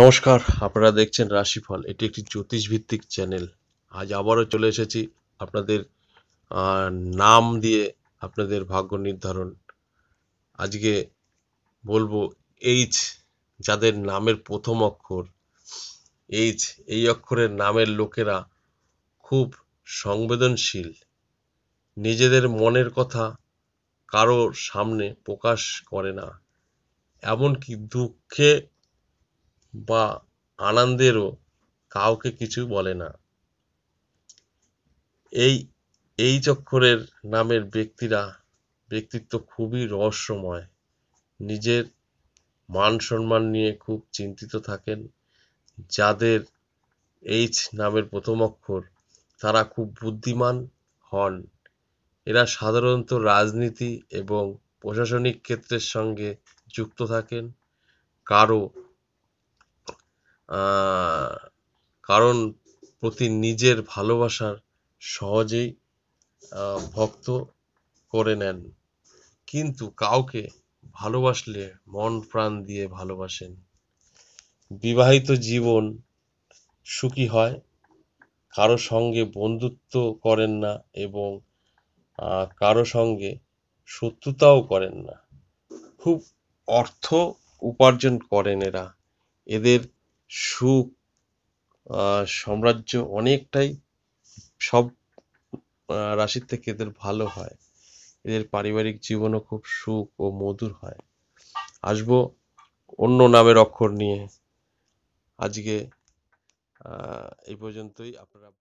নমস্কার আপনারা দেখছেন রাশিফল এটি একটি জ্যোতিষ ভিত্তিক চ্যানেল আজ আবারও চলে এসেছি আপনাদের নাম দিয়ে আপনাদের ভাগ্য নির্ধারণ আজকে বলবো এইচ যাদের নামের প্রথম অক্ষর এইচ এই অক্ষরের নামের লোকেরা খুব সংবেদনশীল নিজেদের মনের কথা কারোর সামনে প্রকাশ করে না এমনকি দুঃখে বা আনন্দেরও কাউকে কিছু বলে না এই এই চক্ষরের নামের ব্যক্তিরা ব্যক্তিত্ব খুবই রহস্যময় নিজের মান সম্মান নিয়ে খুব চিন্তিত থাকেন যাদের এইচ নামের প্রথম অক্ষর তারা খুব বুদ্ধিমান হন এরা সাধারণত রাজনীতি এবং প্রশাসনিক ক্ষেত্রের সঙ্গে যুক্ত থাকেন কারো কারণ প্রতি নিজের ভালোবাসার সহজেই ভক্ত করে নেন কিন্তু কাউকে ভালোবাসলে মন প্রাণ দিয়ে ভালোবাসেন বিবাহিত জীবন সুখী হয় কারো সঙ্গে বন্ধুত্ব করেন না এবং কারো সঙ্গে শত্রুতাও করেন না খুব অর্থ উপার্জন করেন এরা এদের সুখ সাম্রাজ্য অনেকটাই সব রাশির থেকে এদের ভালো হয় এদের পারিবারিক জীবনও খুব সুখ ও মধুর হয় আসবো অন্য নামের অক্ষর নিয়ে আজকে এই পর্যন্তই আপনারা